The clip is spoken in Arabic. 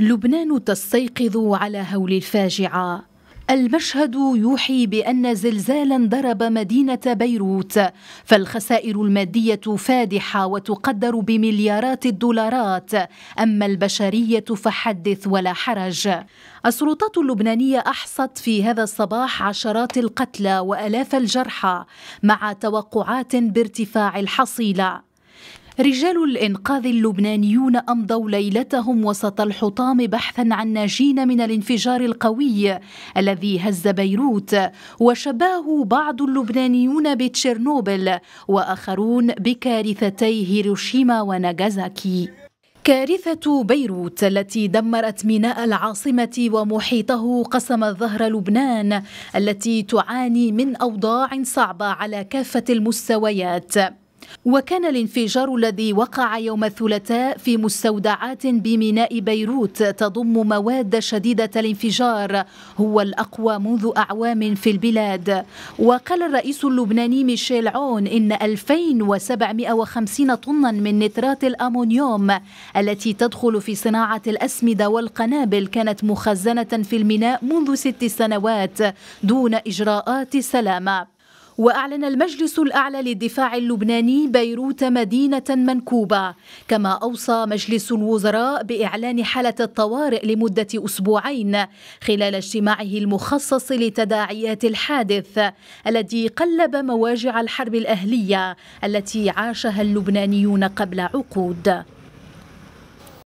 لبنان تستيقظ على هول الفاجعة المشهد يوحي بأن زلزالا ضرب مدينة بيروت فالخسائر المادية فادحة وتقدر بمليارات الدولارات أما البشرية فحدث ولا حرج السلطات اللبنانية أحصت في هذا الصباح عشرات القتلى وألاف الجرحى مع توقعات بارتفاع الحصيلة رجال الإنقاذ اللبنانيون أمضوا ليلتهم وسط الحطام بحثا عن ناجين من الانفجار القوي الذي هز بيروت وشباه بعض اللبنانيون بتشيرنوبل وآخرون بكارثتي هيروشيما وناغازاكي كارثة بيروت التي دمرت ميناء العاصمة ومحيطه قسم الظهر لبنان التي تعاني من أوضاع صعبة على كافة المستويات وكان الانفجار الذي وقع يوم الثلاثاء في مستودعات بميناء بيروت تضم مواد شديدة الانفجار هو الأقوى منذ أعوام في البلاد وقال الرئيس اللبناني ميشيل عون إن 2750 طنا من نترات الأمونيوم التي تدخل في صناعة الأسمدة والقنابل كانت مخزنة في الميناء منذ ست سنوات دون إجراءات سلامة وأعلن المجلس الأعلى للدفاع اللبناني بيروت مدينة منكوبة كما أوصى مجلس الوزراء بإعلان حالة الطوارئ لمدة أسبوعين خلال اجتماعه المخصص لتداعيات الحادث الذي قلب مواجع الحرب الأهلية التي عاشها اللبنانيون قبل عقود